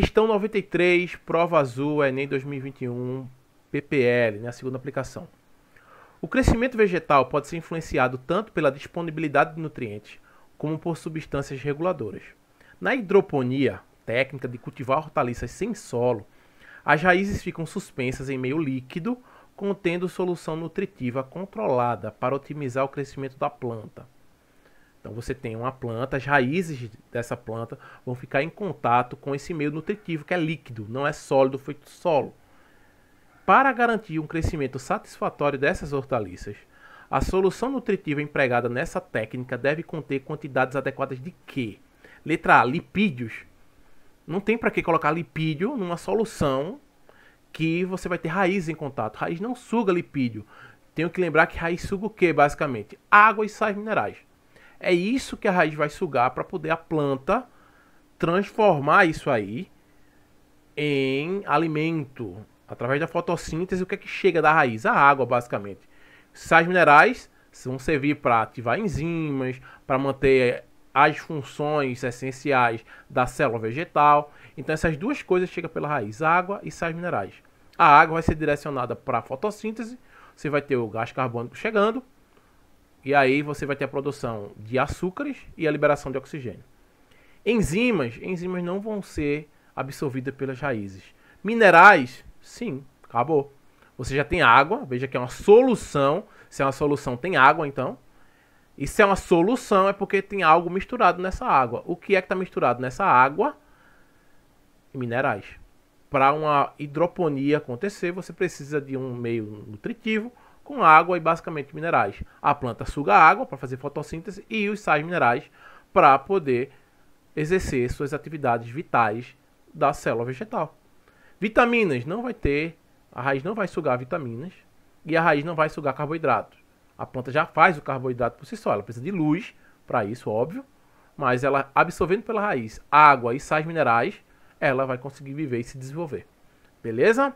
Questão 93, prova azul, Enem 2021, PPL, na segunda aplicação. O crescimento vegetal pode ser influenciado tanto pela disponibilidade de nutrientes como por substâncias reguladoras. Na hidroponia, técnica de cultivar hortaliças sem solo, as raízes ficam suspensas em meio líquido contendo solução nutritiva controlada para otimizar o crescimento da planta. Então você tem uma planta, as raízes dessa planta vão ficar em contato com esse meio nutritivo que é líquido, não é sólido feito solo. Para garantir um crescimento satisfatório dessas hortaliças, a solução nutritiva empregada nessa técnica deve conter quantidades adequadas de quê? Letra A, lipídios. Não tem para que colocar lipídio numa solução que você vai ter raiz em contato. Raiz não suga lipídio. Tenho que lembrar que raiz suga o quê, basicamente? Água e sais minerais. É isso que a raiz vai sugar para poder a planta transformar isso aí em alimento. Através da fotossíntese, o que é que chega da raiz? A água, basicamente. Sais minerais vão servir para ativar enzimas, para manter as funções essenciais da célula vegetal. Então essas duas coisas chegam pela raiz, água e sais minerais. A água vai ser direcionada para a fotossíntese, você vai ter o gás carbônico chegando, e aí você vai ter a produção de açúcares e a liberação de oxigênio. Enzimas, enzimas não vão ser absorvidas pelas raízes. Minerais, sim, acabou. Você já tem água, veja que é uma solução. Se é uma solução, tem água então. E se é uma solução, é porque tem algo misturado nessa água. O que é que está misturado nessa água? Minerais. Para uma hidroponia acontecer, você precisa de um meio nutritivo com água e basicamente minerais. A planta suga água para fazer fotossíntese e os sais minerais para poder exercer suas atividades vitais da célula vegetal. Vitaminas não vai ter, a raiz não vai sugar vitaminas e a raiz não vai sugar carboidratos. A planta já faz o carboidrato por si só, ela precisa de luz para isso, óbvio, mas ela absorvendo pela raiz água e sais minerais, ela vai conseguir viver e se desenvolver. Beleza?